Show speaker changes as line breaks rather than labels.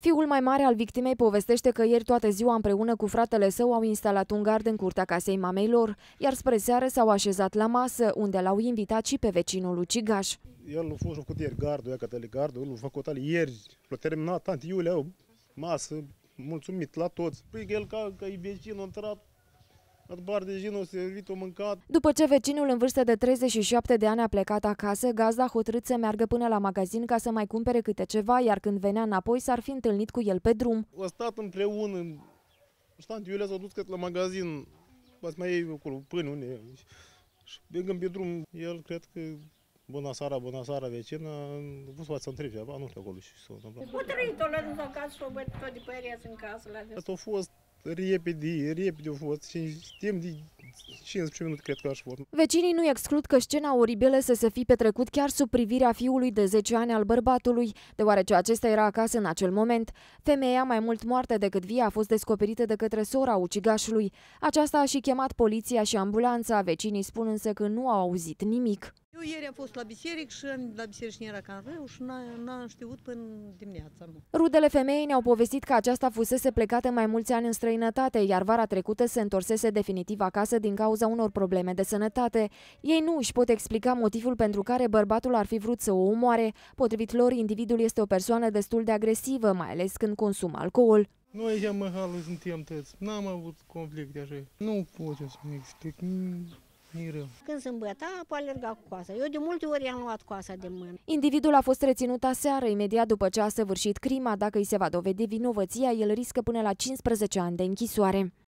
Fiul mai mare al victimei povestește că ieri toată ziua împreună cu fratele său au instalat un gard în curtea casei mamei lor, iar spre seară s-au așezat la masă, unde l-au invitat și pe vecinul ucigaș.
El a fost făcut ieri gardul, că tele gardul, l-a făcut al ieri, l-a terminat, tanti Iulia, masă, mulțumit la toți. Păi el ca că e vecinul, a intrat
după ce vecinul în vârstă de 37 de ani a plecat acasă, gazda a hotărât să meargă până la magazin ca să mai cumpere câte ceva, iar când venea înapoi s-ar fi întâlnit cu el pe drum.
A stat împreună, ștant, eu le a dus la magazin, ați mai iei acolo până unde și gând pe drum, el cred că Bună seara, bună seara, vecină. Vă să să întreb ceva, nu știu acolo și s-a întâmplat. Cu trăit-o nu acasă și o bătut tot de părerea în casă la Asta a fost repede, repede a fost și timp de 15 minute cred că aș fost.
Vecinii nu exclud că scena oribilă să se fi petrecut chiar sub privirea fiului de 10 ani al bărbatului, deoarece acesta era acasă în acel moment. Femeia, mai mult moartă decât via, a fost descoperită de către sora ucigașului. Aceasta a și chemat poliția și ambulanța, vecinii spun însă că nu au auzit nimic ieri am fost
la biserică și la biserică era cam rău și n-am știut până dimineața. Mă.
Rudele femeii ne-au povestit că aceasta fusese plecată mai mulți ani în străinătate, iar vara trecută se întorsese definitiv acasă din cauza unor probleme de sănătate. Ei nu își pot explica motivul pentru care bărbatul ar fi vrut să o omoare. Potrivit lor, individul este o persoană destul de agresivă, mai ales când consumă alcool.
Noi aici în Măhalul suntem tăți, n-am avut de așa. Nu pot să-mi explic. E rău. Când se îmbăta, a alerga cu coasa. Eu de multe ori am luat coasa de mână.
Individul a fost reținut aseară, imediat după ce a săvârșit crima. Dacă îi se va dovedi vinovăția, el riscă până la 15 ani de închisoare.